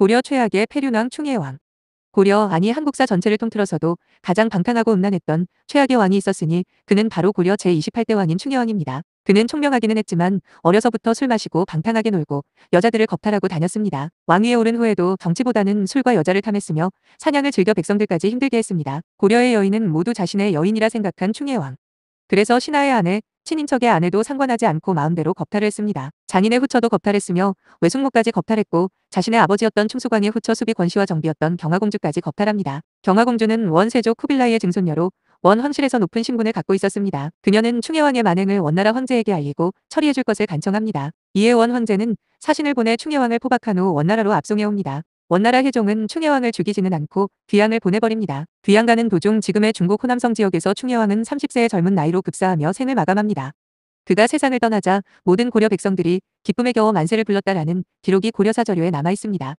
고려 최악의 폐륜왕 충혜왕. 고려 아니 한국사 전체를 통틀어서도 가장 방탕하고 음란했던 최악의 왕이 있었으니 그는 바로 고려 제28대 왕인 충혜왕입니다. 그는 총명하기는 했지만 어려서부터 술 마시고 방탕하게 놀고 여자들을 겁탈하고 다녔습니다. 왕위에 오른 후에도 정치보다는 술과 여자를 탐했으며 사냥을 즐겨 백성들까지 힘들게 했습니다. 고려의 여인은 모두 자신의 여인이라 생각한 충혜왕. 그래서 신하의 아내 친인척의 아내도 상관하지 않고 마음대로 겁탈을 했습니다. 장인의 후처도 겁탈했으며 외숙모까지 겁탈했고 자신의 아버지였던 충수광의 후처 수비 권씨와 정비였던 경화공주까지 겁탈합니다. 경화공주는 원세조 쿠빌라이의 증손녀로 원황실에서 높은 신분을 갖고 있었습니다. 그녀는 충혜왕의 만행을 원나라 황제에게 알리고 처리해줄 것을 간청합니다. 이에 원황제는 사신을 보내 충혜왕을 포박한 후 원나라로 압송해옵니다. 원나라 해종은 충혜왕을 죽이지는 않고 귀양을 보내버립니다. 귀양 가는 도중 지금의 중국 호남성 지역에서 충혜왕은 30세의 젊은 나이로 급사하며 생을 마감합니다. 그가 세상을 떠나자 모든 고려 백성들이 기쁨의 겨워 만세를 불렀다라는 기록이 고려사저료에 남아 있습니다.